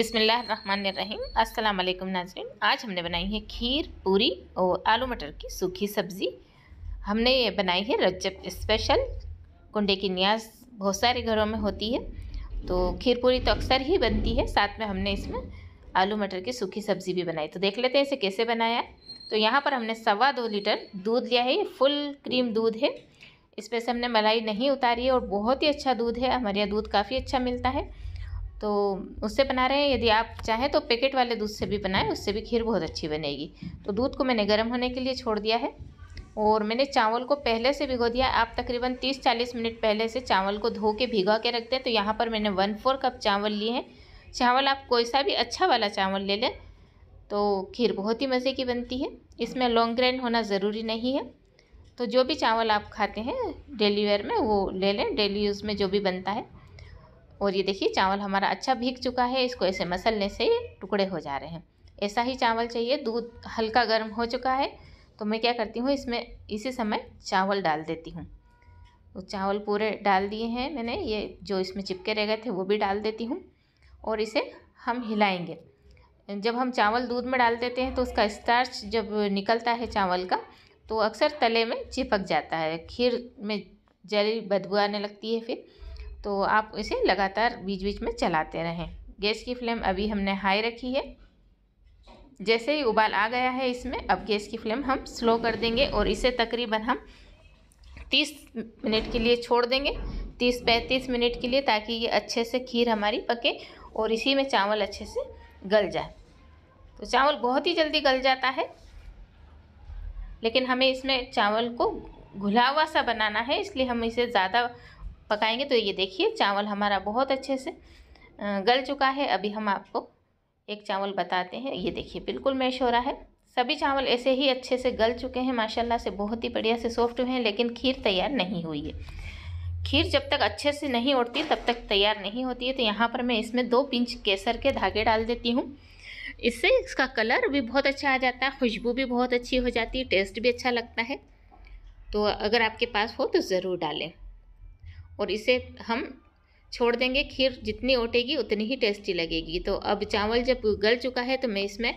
बिसमीम् अस्सलाम वालेकुम नाजरीन आज हमने बनाई है खीर पूरी और आलू मटर की सूखी सब्ज़ी हमने ये बनाई है रज्जब स्पेशल कुंडे की न्याज बहुत सारे घरों में होती है तो खीर पूरी तो अक्सर ही बनती है साथ में हमने इसमें आलू मटर की सूखी सब्ज़ी भी बनाई तो देख लेते हैं इसे कैसे बनाया तो यहाँ पर हमने सवा दो लीटर दूध लिया है ये फुल क्रीम दूध है इसमें से हमने मलाई नहीं उतारी है और बहुत ही अच्छा दूध है हमारे यहाँ दूध काफ़ी अच्छा मिलता है तो उससे बना रहे हैं यदि आप चाहें तो पैकेट वाले दूध से भी बनाएं उससे भी खीर बहुत अच्छी बनेगी तो दूध को मैंने गर्म होने के लिए छोड़ दिया है और मैंने चावल को पहले से भिगो दिया आप तकरीबन 30-40 मिनट पहले से चावल को धो के भिगा के रखते हैं तो यहाँ पर मैंने वन फोर कप चावल लिए हैं चावल आप कोई सा भी अच्छा वाला चावल ले लें तो खीर बहुत ही मज़े की बनती है इसमें लॉन्ग ग्रेन होना ज़रूरी नहीं है तो जो भी चावल आप खाते हैं डेली वेयर में वो ले लें डेली यूज़ में जो भी बनता है और ये देखिए चावल हमारा अच्छा भीग चुका है इसको ऐसे मसलने से टुकड़े हो जा रहे हैं ऐसा ही चावल चाहिए दूध हल्का गर्म हो चुका है तो मैं क्या करती हूँ इसमें इसी समय चावल डाल देती हूँ तो चावल पूरे डाल दिए हैं मैंने ये जो इसमें चिपके रह गए थे वो भी डाल देती हूँ और इसे हम हिलाएंगे जब हम चावल दूध में डाल देते हैं तो उसका स्टार्च जब निकलता है चावल का तो अक्सर तले में चिपक जाता है खीर में जली बदबू आने लगती है फिर तो आप इसे लगातार बीच बीच में चलाते रहें गैस की फ्लेम अभी हमने हाई रखी है जैसे ही उबाल आ गया है इसमें अब गैस की फ्लेम हम स्लो कर देंगे और इसे तकरीबन हम 30 मिनट के लिए छोड़ देंगे 30-35 मिनट के लिए ताकि ये अच्छे से खीर हमारी पके और इसी में चावल अच्छे से गल जाए तो चावल बहुत ही जल्दी गल जाता है लेकिन हमें इसमें चावल को घुला हुआ सा बनाना है इसलिए हम इसे ज़्यादा पकाएंगे तो ये देखिए चावल हमारा बहुत अच्छे से गल चुका है अभी हम आपको एक चावल बताते हैं ये देखिए बिल्कुल मैश हो रहा है सभी चावल ऐसे ही अच्छे से गल चुके हैं माशाल्लाह से बहुत ही बढ़िया से सॉफ्ट हुए हैं लेकिन खीर तैयार नहीं हुई है खीर जब तक अच्छे से नहीं उड़ती तब तक तैयार नहीं होती है तो यहाँ पर मैं इसमें दो पिंच केसर के धागे डाल देती हूँ इससे इसका कलर भी बहुत अच्छा आ जाता है खुशबू भी बहुत अच्छी हो जाती है टेस्ट भी अच्छा लगता है तो अगर आपके पास हो तो ज़रूर डालें और इसे हम छोड़ देंगे खीर जितनी ओटेगी उतनी ही टेस्टी लगेगी तो अब चावल जब गल चुका है तो मैं इसमें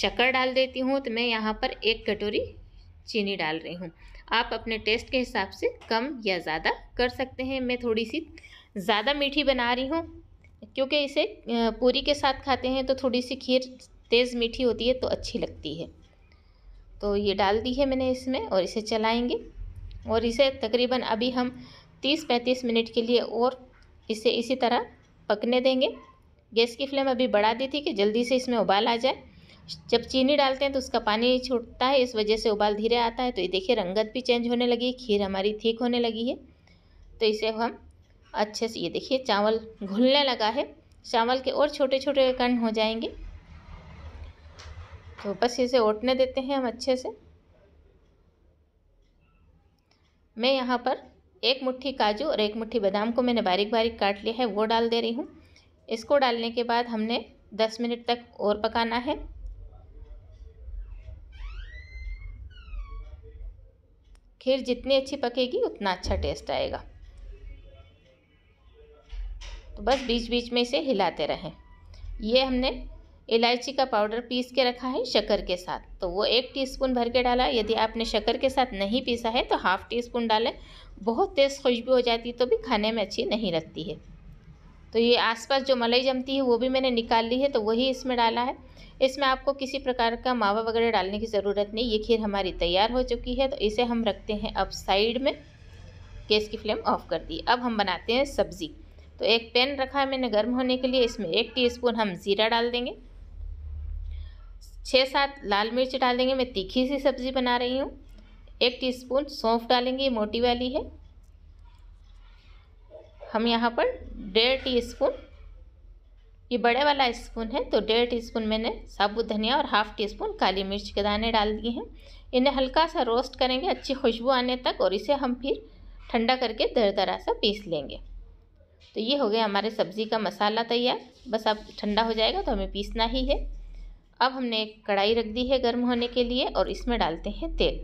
शक्कर डाल देती हूँ तो मैं यहाँ पर एक कटोरी चीनी डाल रही हूँ आप अपने टेस्ट के हिसाब से कम या ज़्यादा कर सकते हैं मैं थोड़ी सी ज़्यादा मीठी बना रही हूँ क्योंकि इसे पूरी के साथ खाते हैं तो थोड़ी सी खीर तेज़ मीठी होती है तो अच्छी लगती है तो ये डाल दी है मैंने इसमें और इसे चलाएँगे और इसे तकरीबन अभी हम 30-35 मिनट के लिए और इसे इसी तरह पकने देंगे गैस की फ्लेम अभी बढ़ा दी थी कि जल्दी से इसमें उबाल आ जाए जब चीनी डालते हैं तो उसका पानी छूटता है इस वजह से उबाल धीरे आता है तो ये देखिए रंगत भी चेंज होने लगी खीर हमारी ठीक होने लगी है तो इसे हम अच्छे से ये देखिए चावल घुलने लगा है चावल के और छोटे छोटे कण हो जाएंगे तो बस इसे ओटने देते हैं हम अच्छे से मैं यहाँ पर एक मुट्ठी काजू और एक मुट्ठी बादाम को मैंने बारीक बारीक काट लिया है वो डाल दे रही हूँ इसको डालने के बाद हमने 10 मिनट तक और पकाना है खीर जितनी अच्छी पकेगी उतना अच्छा टेस्ट आएगा तो बस बीच बीच में इसे हिलाते रहें ये हमने इलायची का पाउडर पीस के रखा है शक्कर के साथ तो वो एक टीस्पून भर के डाला यदि आपने शक्कर के साथ नहीं पीसा है तो हाफ़ टी स्पून डालें बहुत तेज़ खुशबू हो जाती तो भी खाने में अच्छी नहीं लगती है तो ये आसपास जो मलाई जमती है वो भी मैंने निकाल ली है तो वही इसमें डाला है इसमें आपको किसी प्रकार का मावा वगैरह डालने की ज़रूरत नहीं ये खीर हमारी तैयार हो चुकी है तो इसे हम रखते हैं अब साइड में गैस की फ्लेम ऑफ कर दी अब हम बनाते हैं सब्ज़ी तो एक पैन रखा है मैंने गर्म होने के लिए इसमें एक टीस्पून हम ज़ीरा डाल देंगे छः सात लाल मिर्च डाल देंगे मैं तीखी सी सब्ज़ी बना रही हूँ एक टीस्पून सौंफ डालेंगे ये मोटी वाली है हम यहाँ पर डेढ़ टीस्पून ये बड़े वाला स्पून है तो डेढ़ टीस्पून मैंने साबुत धनिया और हाफ़ टी स्पून काली मिर्च के दाने डाल दिए हैं इन्हें हल्का सा रोस्ट करेंगे अच्छी खुशबू आने तक और इसे हम फिर ठंडा करके दर दरा सा पीस लेंगे तो ये हो गया हमारे सब्ज़ी का मसाला तैयार बस अब ठंडा हो जाएगा तो हमें पीसना ही है अब हमने एक कढ़ाई रख दी है गर्म होने के लिए और इसमें डालते हैं तेल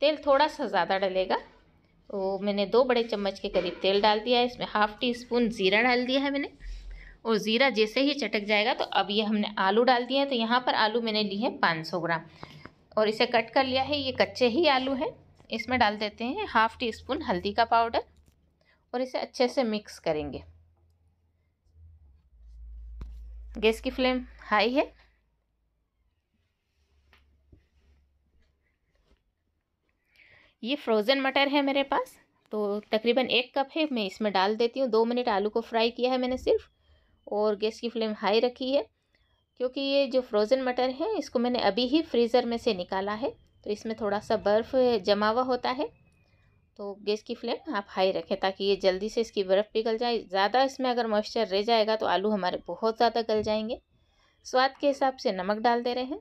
तेल थोड़ा सा ज़्यादा डलेगा तो मैंने दो बड़े चम्मच के करीब तेल डाल दिया है इसमें हाफ़ टी स्पून ज़ीरा डाल दिया है मैंने और ज़ीरा जैसे ही चटक जाएगा तो अब ये हमने आलू डाल दिया है तो यहाँ पर आलू मैंने लिए हैं पाँच सौ ग्राम और इसे कट कर लिया है ये कच्चे ही आलू हैं इसमें डाल देते हैं हाफ़ टी स्पून हल्दी का पाउडर और इसे अच्छे से मिक्स करेंगे गैस की फ्लेम हाई है ये फ्रोज़न मटर है मेरे पास तो तकरीबन एक कप है मैं इसमें डाल देती हूँ दो मिनट आलू को फ्राई किया है मैंने सिर्फ और गैस की फ्लेम हाई रखी है क्योंकि ये जो फ्रोज़न मटर है इसको मैंने अभी ही फ्रीज़र में से निकाला है तो इसमें थोड़ा सा बर्फ़ जमा हुआ होता है तो गैस की फ्लेम आप हाई रखें ताकि ये जल्दी से इसकी बर्फ़ पिघल जाए ज़्यादा इसमें अगर मॉइस्चर रह जाएगा तो आलू हमारे बहुत ज़्यादा गल जाएंगे स्वाद के हिसाब से नमक डाल दे रहे हैं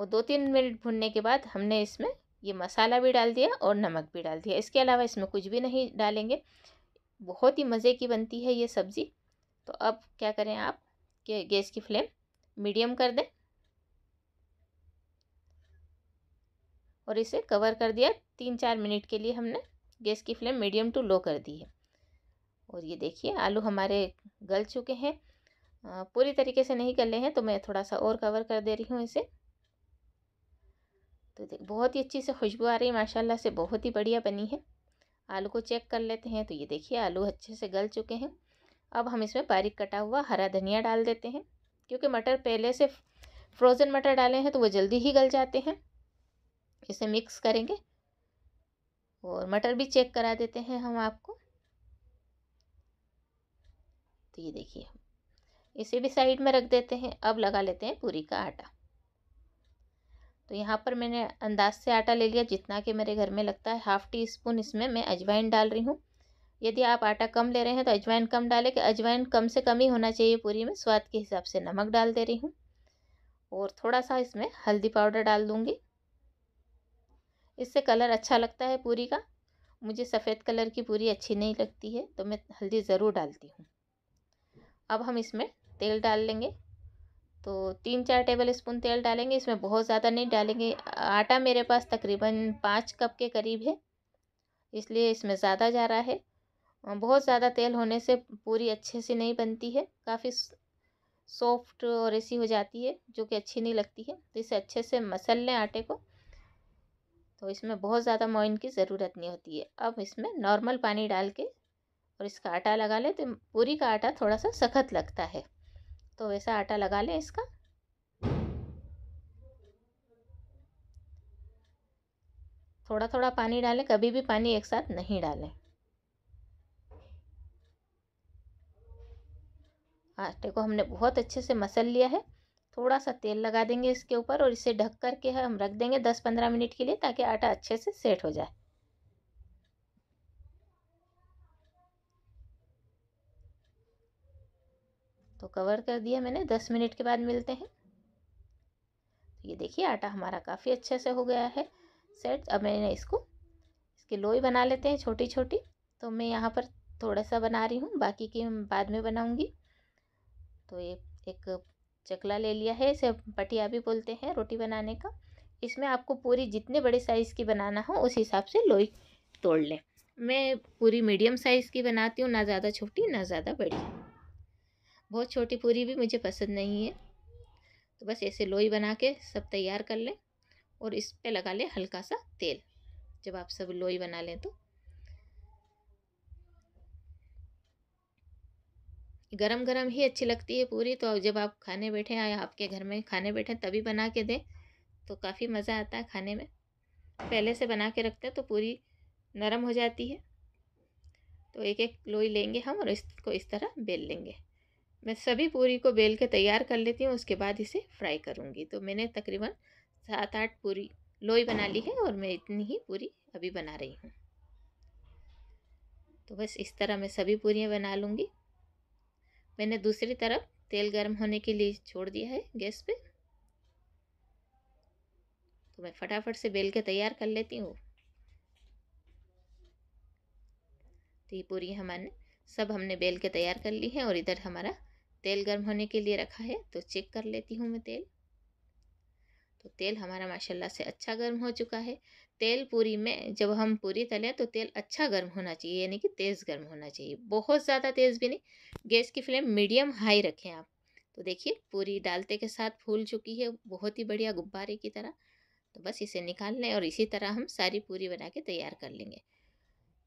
वो दो तीन मिनट भुनने के बाद हमने इसमें ये मसाला भी डाल दिया और नमक भी डाल दिया इसके अलावा इसमें कुछ भी नहीं डालेंगे बहुत ही मज़े की बनती है ये सब्ज़ी तो अब क्या करें आप कि गैस की फ्लेम मीडियम कर दें और इसे कवर कर दिया तीन चार मिनट के लिए हमने गैस की फ्लेम मीडियम टू लो कर दी है और ये देखिए आलू हमारे गल चुके हैं पूरी तरीके से नहीं गले हैं तो मैं थोड़ा सा और कवर कर दे रही हूँ इसे तो बहुत ही अच्छी से खुशबू आ रही है माशाल्लाह से बहुत ही बढ़िया बनी है आलू को चेक कर लेते हैं तो ये देखिए आलू अच्छे से गल चुके हैं अब हम इसमें बारीक कटा हुआ हरा धनिया डाल देते हैं क्योंकि मटर पहले से फ्रोज़न मटर डाले हैं तो वो जल्दी ही गल जाते हैं इसे मिक्स करेंगे और मटर भी चेक करा देते हैं हम आपको तो ये देखिए इसे भी साइड में रख देते हैं अब लगा लेते हैं पूरी का आटा तो यहाँ पर मैंने अंदाज से आटा ले लिया जितना कि मेरे घर में लगता है हाफ़ टी स्पून इसमें मैं अजवाइन डाल रही हूँ यदि आप आटा कम ले रहे हैं तो अजवाइन कम डालें कि अजवाइन कम से कम ही होना चाहिए पूरी में स्वाद के हिसाब से नमक डाल दे रही हूँ और थोड़ा सा इसमें हल्दी पाउडर डाल दूँगी इससे कलर अच्छा लगता है पूरी का मुझे सफ़ेद कलर की पूरी अच्छी नहीं लगती है तो मैं हल्दी ज़रूर डालती हूँ अब हम इसमें तेल डाल लेंगे तो तीन चार टेबल स्पून तेल डालेंगे इसमें बहुत ज़्यादा नहीं डालेंगे आटा मेरे पास तकरीबन पाँच कप के करीब है इसलिए इसमें ज़्यादा जा रहा है बहुत ज़्यादा तेल होने से पूरी अच्छे से नहीं बनती है काफ़ी सॉफ्ट और ऐसी हो जाती है जो कि अच्छी नहीं लगती है तो इसे अच्छे से मसल लें आटे को तो इसमें बहुत ज़्यादा मोइन की ज़रूरत नहीं होती है अब इसमें नॉर्मल पानी डाल के और इसका आटा लगा लें तो पूरी का आटा थोड़ा सा सख्त लगता है तो वैसा आटा लगा लें इसका थोड़ा थोड़ा पानी डालें कभी भी पानी एक साथ नहीं डालें आटे को हमने बहुत अच्छे से मसल लिया है थोड़ा सा तेल लगा देंगे इसके ऊपर और इसे ढक करके हम रख देंगे दस पंद्रह मिनट के लिए ताकि आटा अच्छे से सेट हो जाए कवर कर दिया मैंने दस मिनट के बाद मिलते हैं तो ये देखिए आटा हमारा काफ़ी अच्छे से हो गया है सेट अब मैंने इसको इसकी लोई बना लेते हैं छोटी छोटी तो मैं यहाँ पर थोड़ा सा बना रही हूँ बाकी की बाद में बनाऊँगी तो ये एक चकला ले लिया है इसे पटिया भी बोलते हैं रोटी बनाने का इसमें आपको पूरी जितने बड़े साइज़ की बनाना हो उस हिसाब से लोई तोड़ लें मैं पूरी मीडियम साइज़ की बनाती हूँ ना ज़्यादा छोटी ना ज़्यादा बड़ी बहुत छोटी पूरी भी मुझे पसंद नहीं है तो बस ऐसे लोई बना के सब तैयार कर लें और इस पे लगा लें हल्का सा तेल जब आप सब लोई बना लें तो गरम गरम ही अच्छी लगती है पूरी तो जब आप खाने बैठे या आपके घर में खाने बैठे तभी बना के दें तो काफ़ी मज़ा आता है खाने में पहले से बना के रखते हैं तो पूरी नरम हो जाती है तो एक एक लोई लेंगे हम और इसको इस तरह बेल लेंगे मैं सभी पूरी को बेल के तैयार कर लेती हूँ उसके बाद इसे फ्राई करूँगी तो मैंने तकरीबन सात आठ पूरी लोई बना ली है और मैं इतनी ही पूरी अभी बना रही हूँ तो बस इस तरह मैं सभी पूरियाँ बना लूँगी मैंने दूसरी तरफ तेल गर्म होने के लिए छोड़ दिया है गैस पे तो मैं फटाफट से बेल के तैयार कर लेती हूँ तो ये पूरी हमारे सब हमने बेल के तैयार कर ली है और इधर हमारा तेल गर्म होने के लिए रखा है तो चेक कर लेती हूँ मैं तेल तो तेल हमारा माशाल्लाह से अच्छा गर्म हो चुका है तेल पूरी में जब हम पूरी तले तो तेल अच्छा गर्म होना चाहिए यानी कि तेज़ गर्म होना चाहिए बहुत ज़्यादा तेज़ भी नहीं गैस की फ्लेम मीडियम हाई रखें आप तो देखिए पूरी डालते के साथ फूल चुकी है बहुत ही बढ़िया गुब्बारे की तरह तो बस इसे निकाल लें और इसी तरह हम सारी पूरी बना के तैयार कर लेंगे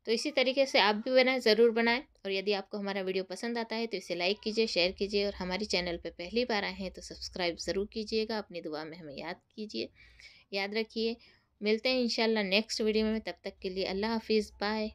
तो इसी तरीके से आप भी बनाएं ज़रूर बनाएं और यदि आपको हमारा वीडियो पसंद आता है तो इसे लाइक कीजिए शेयर कीजिए और हमारे चैनल पर पहली बार आए हैं तो सब्सक्राइब ज़रूर कीजिएगा अपनी दुआ में हमें याद कीजिए याद रखिए मिलते हैं इंशाल्लाह नेक्स्ट वीडियो में तब तक के लिए अल्लाह हाफिज़ बाय